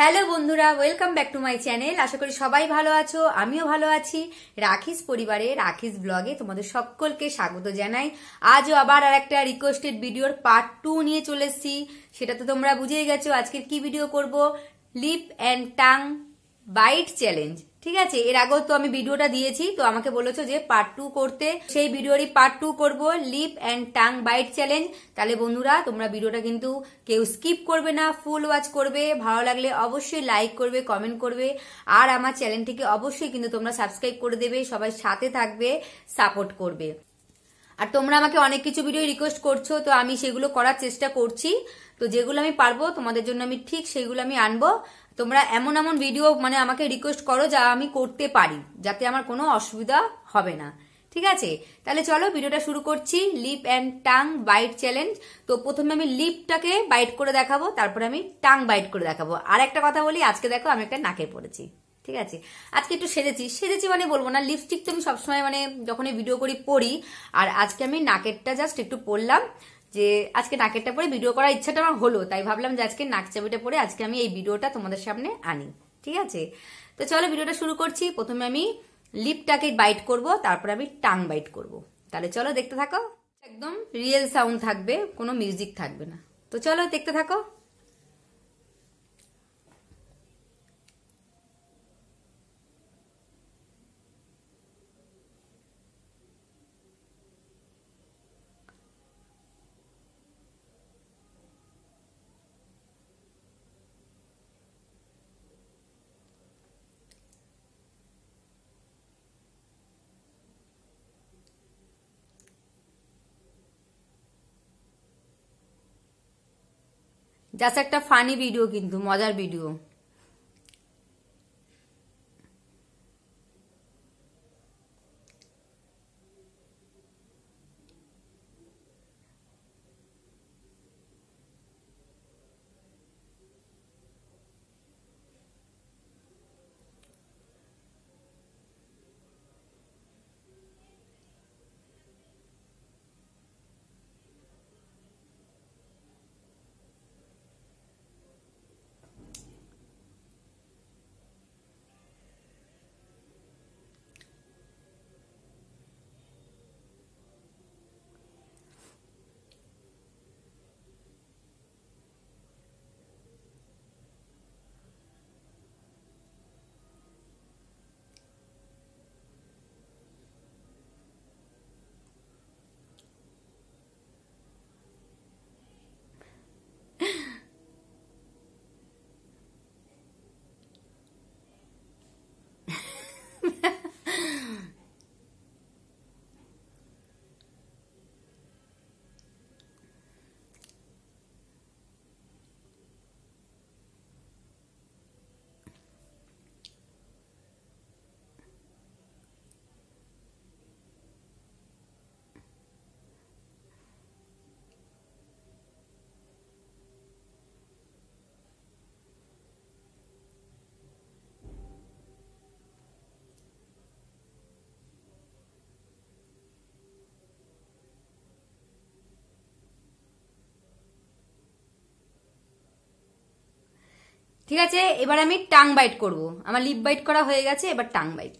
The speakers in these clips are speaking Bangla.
হ্যালো বন্ধুরা welcome back to my channel আশা করি সবাই ভালো আছো আমিও ভালো আছি রাখিস পরিবারে রাখিস ব্লগে তোমাদের সকলকে স্বাগত জানাই আজও আবার আর একটা রিকোয়েস্টেড ভিডিওর পার্ট টু নিয়ে চলে এসেছি সেটা তো তোমরা বুঝেই গেছো আজকের কি ভিডিও করব lip and tongue bite challenge ঠিক আছে এর আগেও তো আমি ভিডিওটা দিয়েছি তো আমাকে বলেছো যে পার্ট টু করতে সেই ভিডিওরই পার্ট টু করবো lip and tongue bite challenge তাহলে বন্ধুরা তোমরা ভিডিওটা কিন্তু কেউ স্কিপ করবে না ফুল ওয়াচ করবে ভালো লাগলে অবশ্যই লাইক করবে কমেন্ট করবে আর আমার চ্যানেলটিকে অবশ্যই কিন্তু তোমরা সাবস্ক্রাইব করে দেবে সবাই সাথে থাকবে সাপোর্ট করবে আর তোমরা আমাকে অনেক কিছু ভিডিও রিকোয়েস্ট করছো তো আমি সেগুলো করার চেষ্টা করছি তো যেগুলো আমি পারবো তোমাদের জন্য আমি ঠিক সেইগুলো আমি আনবো তোমরা এমন এমন ভিডিও মানে আমাকে রিকোয়েস্ট করো যা আমি করতে পারি যাতে আমার কোনো অসুবিধা হবে না ঠিক আছে তাহলে চলো ভিডিওটা শুরু করছি lip and tongue bite challenge তো প্রথমে আমি লিপটাকে বাইট করে দেখাবো তারপরে আমি টাং বাইট করে দেখাবো আর একটা কথা বলি আজকে দেখো আমি একটা নাকে পড়েছি ঠিক আছে আজকে একটু সেজেছি সেজেছি মানে বলবো না লিপস্টিক তো আমি সবসময় মানে যখনই ভিডিও করি পড়ি আর আজকে আমি নাকেরটা জাস্ট একটু পড়লাম যে আজকে নাকেরটা পরে ভিডিও করার ইচ্ছাটা আমার হলো তাই ভাবলাম যে আজকে নাক চাবিটা পরে আজকে আমি এই ভিডিওটা তোমাদের সামনে আনি ঠিক আছে তো চলো ভিডিওটা শুরু করছি প্রথমে আমি লিপটাকে বাইট করব তারপরে আমি টাং বাইট করব তাহলে চলো দেখতে থাকো একদম রিয়েল সাউন্ড থাকবে কোনো মিউজিক থাকবে না তো চলো দেখতে থাকো জাস্ট একটা ফানি ভিডিও কিন্তু মজার ভিডিও ঠিক আছে এবার আমি টাং বাইট করব আমার লিপ বাইট করা হয়ে গেছে এবার টাং বাইট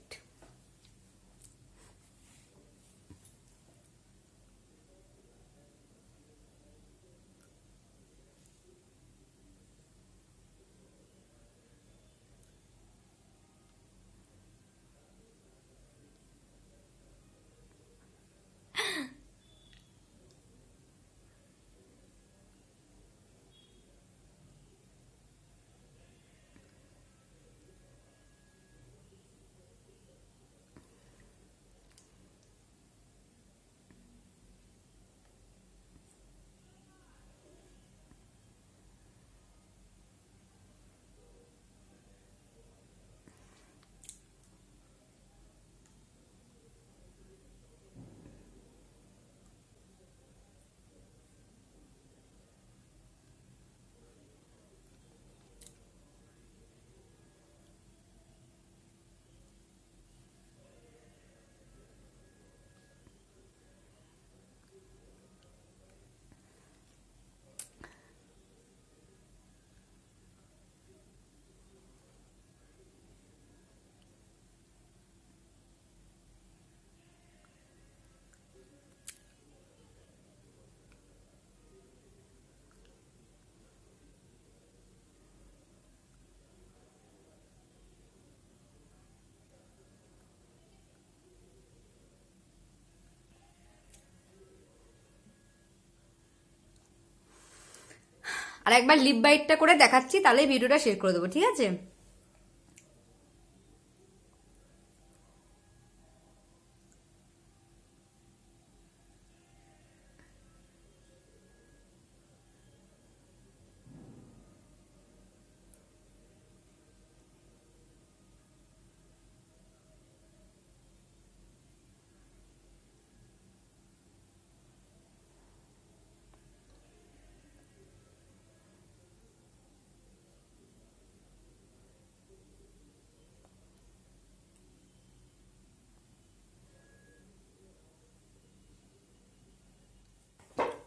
আর একবার লিপ বাইটটা করে দেখাচ্ছি তাহলে ভিডিওটা শেষ করে দেবো ঠিক আছে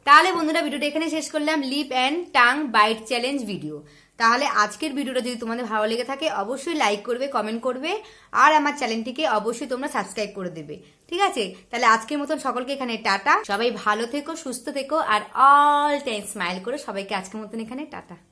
তাহলে বন্ধুরা ভিডিওটা এখানে শেষ করলাম lip and tongue bite challenge video তাহলে আজকের ভিডিওটা যদি তোমাদের ভালো লেগে থাকে অবশ্যই লাইক করবে কমেন্ট করবে আর আমার চ্যানেলটিকে অবশ্যই তোমরা সাবস্ক্রাইব করে দেবে ঠিক আছে তাহলে আজকের মতন সকলকে এখানে টাটা সবাই ভালো থেকো সুস্থ থেকো আর অল টাইম স্মাইল করে সবাইকে আজকের মতন এখানে টাটা